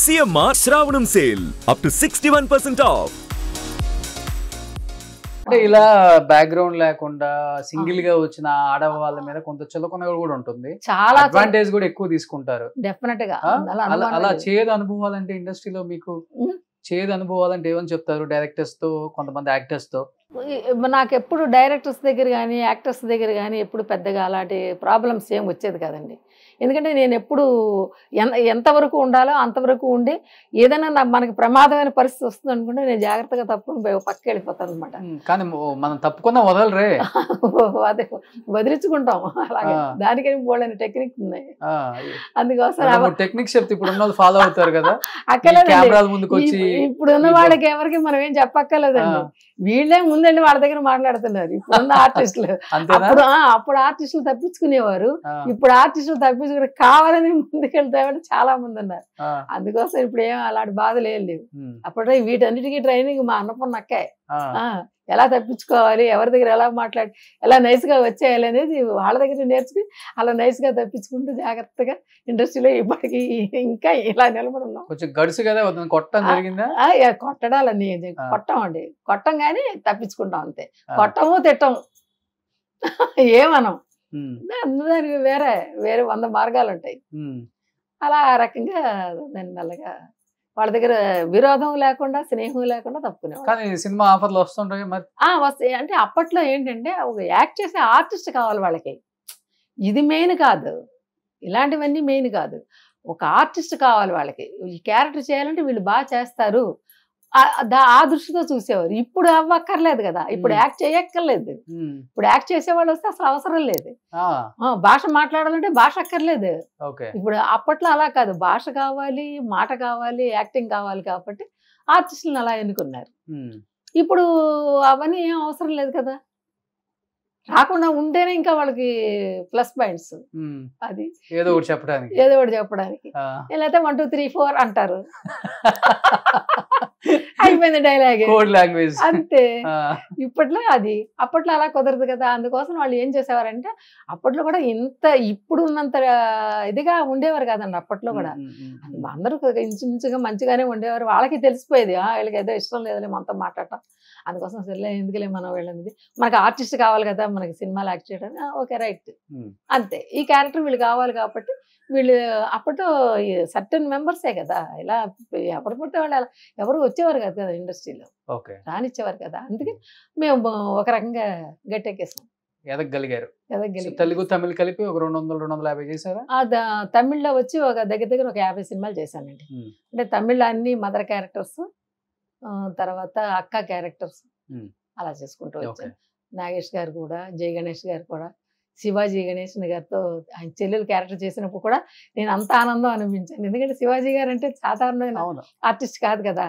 CMR Shravanam sale up to sixty one percent off అంటే ఇలా background లేకుండా సింగిల్ గా వచ్చిన ఆడవాళ్ళ మీద కొంత చులకన కూడా ఉంటుంది చాలా అడ్వాంటేజ్ కూడా ఎక్కువ తీసుకుంటారు డెఫినెట్ గా అలా చేదు అనుభవాలంటే ఇండస్ట్రీలో మీకు చేదు అనుభవాలంటే ఏమని చెప్తారు డైరెక్టర్స్ తో కొంతమంది యాక్టర్స్ తో నాకు ఎప్పుడు డైరెక్టర్స్ దగ్గర కానీ యాక్టర్స్ దగ్గర కానీ ఎప్పుడు పెద్దగా అలాంటి ప్రాబ్లమ్స్ ఏం వచ్చేది కదండి ఎందుకంటే నేను ఎప్పుడు ఎంతవరకు ఉండాలో అంతవరకు ఉండి ఏదైనా నాకు మనకి ప్రమాదమైన పరిస్థితి వస్తుంది అనుకుంటే నేను జాగ్రత్తగా తప్పుకుని పక్క వెళ్ళిపోతాను అనమాట కానీ మనం తప్పుకున్నా వదలరే అదే వదిలించుకుంటాం అలాగే దానికని పోలేని టెక్నిక్ ఉన్నాయి అందుకోసం టెక్నిక్స్ చెప్తే ఇప్పుడు ఫాలో అవుతారు కదా అక్కర్లేదు ఇప్పుడు ఉన్న వాళ్ళకి ఎవరికి మనం ఏం చెప్పక్కర్లేదండి వీళ్ళే ముందండి వాళ్ళ దగ్గర మాట్లాడుతున్నారు ఇప్పుడున్న ఆర్టిస్టులు అప్పుడు అప్పుడు ఆర్టిస్టులు తప్పించుకునేవారు ఇప్పుడు ఆర్టిస్టులు తప్పించుకుని కావాలని ముందుకెళ్తామని చాలా మంది ఉన్నారు అందుకోసం ఇప్పుడు ఏం అలాంటి బాధలు ఏం లేవు అప్పుడు వీటన్నిటికీ ట్రైనింగ్ మా అన్నపూర్ణ అక్కాయి ఎలా తప్పించుకోవాలి ఎవరి దగ్గర ఎలా మాట్లాడి ఎలా నైస్గా వచ్చేయాలి అనేది వాళ్ళ దగ్గర నేర్చుకుని అలా నైస్ గా తప్పించుకుంటూ జాగ్రత్తగా ఇండస్ట్రీలో ఇప్పటికి ఇంకా ఇలా నిలబడున్నాం కొంచెం గడుసు కదా కొట్టడం జరిగిందా కొట్టడాలని కొట్టం అండి కొట్టం కానీ తప్పించుకుంటాం అంతే కొట్టము తిట్టం ఏమనం అందరికి వేరే వేరే వంద మార్గాలు ఉంటాయి అలా ఆ రకంగా దాన్ని మెల్లగా వాళ్ళ దగ్గర విరోధం లేకుండా స్నేహం లేకుండా తప్పుకునే కానీ సినిమా ఆఫర్లు వస్తుంటాయి మరి వస్తాయి అంటే అప్పట్లో ఏంటంటే ఒక యాక్ట్ చేసే ఆర్టిస్ట్ కావాలి వాళ్ళకి ఇది మెయిన్ కాదు ఇలాంటివన్నీ మెయిన్ కాదు ఒక ఆర్టిస్ట్ కావాలి వాళ్ళకి ఈ క్యారెక్టర్ చేయాలంటే వీళ్ళు బాగా చేస్తారు ఆ దృష్టితో చూసేవారు ఇప్పుడు అవ్వక్కర్లేదు కదా ఇప్పుడు యాక్ట్ చేయక్కర్లేదు ఇప్పుడు యాక్ట్ చేసేవాళ్ళు వస్తే అసలు అవసరం లేదు భాష మాట్లాడాలంటే భాష అక్కర్లేదు ఇప్పుడు అప్పట్లో అలా కాదు భాష కావాలి మాట కావాలి యాక్టింగ్ కావాలి కాబట్టి ఆర్టిస్టులను అలా ఎన్నుకున్నారు ఇప్పుడు అవన్నీ ఏం అవసరం లేదు కదా రాకుండా ఉంటేనే ఇంకా వాళ్ళకి ప్లస్ పాయింట్స్ అది ఏదో ఒకటి చెప్పడానికి ఏదో ఒకటి చెప్పడానికి లేకపోతే వన్ టూ త్రీ ఫోర్ అంటారు అయిపోయింది డైలాగ్ కోడ్ లాంగ్వేజ్ అంతే ఇప్పట్లో అది అప్పట్లో అలా కుదరదు కదా అందుకోసం వాళ్ళు ఏం చేసేవారంటే అప్పట్లో కూడా ఇంత ఇప్పుడు ఉన్నంత ఇదిగా ఉండేవారు కదండి అప్పట్లో కూడా అందరూ ఇంచుమించుగా మంచిగానే ఉండేవారు వాళ్ళకి తెలిసిపోయేది వీళ్ళకి ఏదో ఇష్టం లేదని మనతో మాట్లాడటం అందుకోసం సరే ఎందుకులే మనం వెళ్ళనిది మనకు ఆర్టిస్ట్ కావాలి కదా మనకి సినిమాలు యాక్ట్ చేయడం ఓకే రైట్ అంతే ఈ క్యారెక్టర్ వీళ్ళు కావాలి కాబట్టి వీళ్ళు అప్పట్లో సర్టన్ మెంబర్సే కదా ఇలా ఎవరు పుట్టే వాళ్ళు అలా ఎవరు వచ్చేవారు కదా కదా ఇండస్ట్రీలో రానిచ్చేవారు కదా అందుకే మేము ఒక రకంగా గట్టెక్కేసాం ఎదగలిగారు తెలుగు తమిళ కలిపి ఒక రెండు వందలు రెండు వందల యాభై చేశారా తమిళ్లో వచ్చి ఒక దగ్గర దగ్గర ఒక యాభై సినిమాలు చేశానండి అంటే తమిళ్ అన్ని మదర్ క్యారెక్టర్స్ తర్వాత అక్క క్యారెక్టర్స్ అలా చేసుకుంటూ వచ్చాను నాగేష్ గారు కూడా జయ గణేష్ గారు కూడా శివాజీ గణేష్ని గారితో ఆయన చెల్లెలు క్యారెక్టర్ చేసినప్పుడు కూడా నేను అంత ఆనందం అనిపించాను ఎందుకంటే శివాజీ గారు అంటే సాధారణమైన ఆర్టిస్ట్ కాదు కదా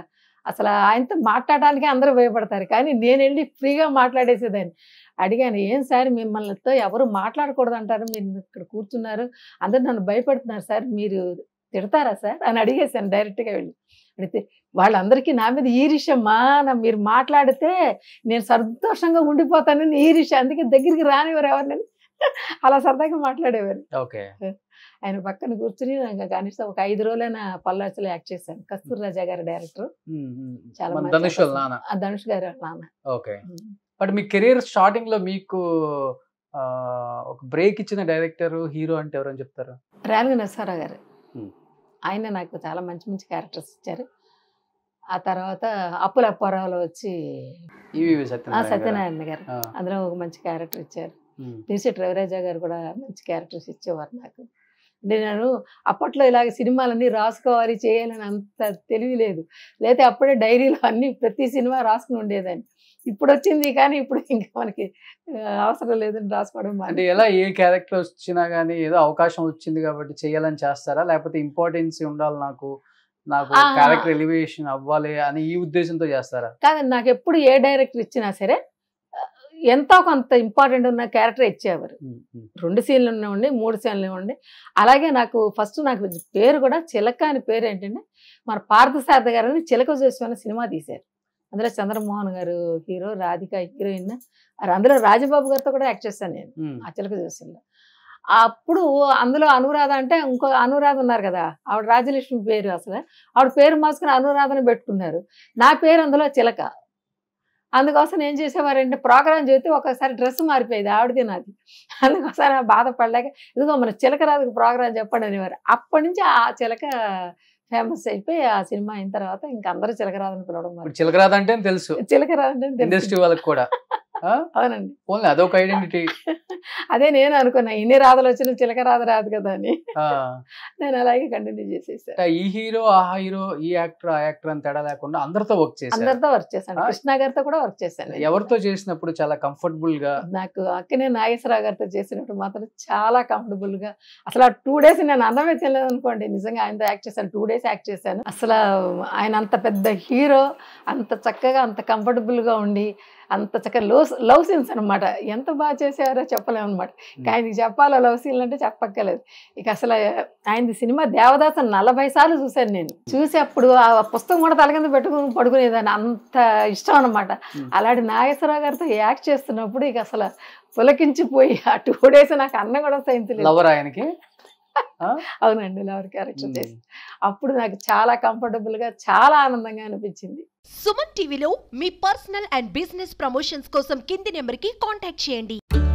అసలు ఆయనతో మాట్లాడడానికి అందరూ భయపడతారు కానీ నేను వెళ్ళి ఫ్రీగా మాట్లాడేసేదాన్ని అడిగాను ఏం సార్ మిమ్మల్నితో ఎవరు మాట్లాడకూడదు అంటారు మీరు ఇక్కడ కూర్చున్నారు అందరు నన్ను భయపడుతున్నారు సార్ మీరు తిడతారా సార్ అని అడిగేశాను డైరెక్ట్గా వెళ్ళి అడిగితే వాళ్ళందరికీ నా మీద ఈరిషమ్మా నా మీరు మాట్లాడితే నేను సంతోషంగా ఉండిపోతానని ఈరిష అందుకే దగ్గరికి రానివారు ఎవరినని అలా సరదాగా మాట్లాడేవారు ఆయన పక్కన కూర్చుని కనీసం ఒక ఐదు రోజులైన పల్లాచలో యాక్ట్ చేశాను కస్తూర్ రాజా గారు డైరెక్టర్ చాలా ధనుష్ ధనుష్ గారు నాన్న ఓకే బట్ మీ కెరీర్ స్టార్టింగ్ లో మీకు ఒక బ్రేక్ ఇచ్చిన డైరెక్టర్ హీరో అంటే ఎవరని చెప్తారు రాలి నరసారావు గారు ఆయన నాకు చాలా మంచి మంచి క్యారెక్టర్స్ ఇచ్చారు ఆ తర్వాత అప్పుల అప్పారావులో వచ్చి సత్యనారాయణ గారు అందులో ఒక మంచి క్యారెక్టర్ ఇచ్చారు దివిశెట్టి రవిరాజా గారు కూడా మంచి క్యారెక్టర్స్ ఇచ్చేవారు నాకు అంటే నేను అప్పట్లో ఇలాగ సినిమాలన్నీ రాసుకోవాలి చేయాలని అంత తెలివి లేదు లేకపోతే అప్పుడే డైరీలో అన్ని ప్రతి సినిమా రాసుకుని ఉండేదాన్ని ఇప్పుడు వచ్చింది కానీ ఇప్పుడు ఇంకా మనకి అవసరం లేదని రాసుకోవడం అంటే ఎలా ఏ క్యారెక్టర్ వచ్చినా కానీ ఏదో అవకాశం వచ్చింది కాబట్టి చేయాలని చేస్తారా లేకపోతే ఇంపార్టెన్స్ ఉండాలి నాకు నాకు క్యారెక్టర్ ఎలివేషన్ అవ్వాలి అని ఈ ఉద్దేశంతో చేస్తారా కాదండి నాకు ఎప్పుడు ఏ డైరెక్టర్ ఇచ్చినా సరే ఎంతో కొంత ఇంపార్టెంట్ ఉన్న క్యారెక్టర్ ఇచ్చేవారు రెండు సీన్లు ఉండి మూడు సీన్లు ఉండి అలాగే నాకు ఫస్ట్ నాకు పేరు కూడా చిలక అని పేరు ఏంటంటే మన పార్థసారథ గారని చిలక చూసి సినిమా తీశారు అందులో చంద్రమోహన్ గారు హీరో రాధిక హీరోయిన్ అందులో రాజబాబు గారితో కూడా యాక్ట్ చేస్తాను నేను ఆ చిలక చూసిలో అప్పుడు అందులో అనురాధ అంటే ఇంకో అనురాధ ఉన్నారు కదా ఆవిడ రాజలక్ష్మి పేరు అసలు ఆవిడ పేరు మార్చుకుని అనురాధను పెట్టుకున్నారు నా పేరు అందులో చిలక అందుకోసం ఏం చేసేవారంటే ప్రోగ్రామ్ చూస్తే ఒకసారి డ్రెస్ మారిపోయేది ఆవిడది నాది అందుకోసం బాధపడలేక ఇదిగో మన చిలకరాజుకు ప్రోగ్రామ్ చెప్పండి అనేవారు అప్పటి నుంచి ఆ చిలక ఫేమస్ అయిపోయి ఆ సినిమా అయిన తర్వాత ఇంకా అందరూ చిలకరాదని పిలవడం చిలకరాజు అంటే తెలుసు చిలకరాజు అంటే ఇండస్ట్రీ వాళ్ళకి కూడా అవునండి ఓన్లీ అదొక ఐడెంటిటీ అదే నేను అనుకున్నా ఇన్ని రాధలు వచ్చిన చిలక రాధ రాదు కదా అని నేను అలాగే కంటిన్యూ చేసేసాను ఈ హీరో ఆ హీరో ఈ యాక్టర్ ఆ యాక్టర్ అని తేడా లేకుండా అందరితో వర్క్ చేశాను అందరితో వర్క్ చేశాను కృష్ణ గారితో కూడా వర్క్ చేశాను ఎవరితో చేసినప్పుడు చాలా కంఫర్టబుల్ గా నాకు అక్కనే నాగేశ్వరరావు గారితో చేసినప్పుడు మాత్రం చాలా కంఫర్టబుల్ గా అసలు ఆ టూ డేస్ నేను అన్నమే తెలియదు అనుకోండి నిజంగా ఆయనతో యాక్ట్ చేశాను టూ డేస్ యాక్ట్ చేశాను అసలు ఆయన అంత పెద్ద హీరో అంత చక్కగా అంత కంఫర్టబుల్ గా ఉండి అంత చక్కగా లవ్ లవ్ సీన్స్ అనమాట ఎంత బాగా చేసేవారో చెప్పలేము అనమాట ఇక ఆయనకి లవ్ సీన్ అంటే చెప్పక్కర్లేదు ఇక అసలు ఆయనది సినిమా దేవదాస నలభై సార్లు చూశాను నేను చూసేప్పుడు ఆ పుస్తకం కూడా తల కింద పెట్టుకుని పడుకునేదాన్ని అంత ఇష్టం అనమాట అలాంటి నాగేశ్వరరావు గారితో యాక్ట్ చేస్తున్నప్పుడు ఇక అసలు పులకించిపోయి ఆ టూ డేస్ నాకు అన్నం కూడా సైన్స్ ఆయనకి అవునండి లవర్ క్యారెక్టర్ అప్పుడు నాకు చాలా కంఫర్టబుల్ గా చాలా ఆనందంగా అనిపించింది సుమన్ టీవీలో మీ పర్సనల్ అండ్ బిజినెస్ ప్రమోషన్స్ కోసం కింది నెంబర్ కి కాంటాక్ట్ చేయండి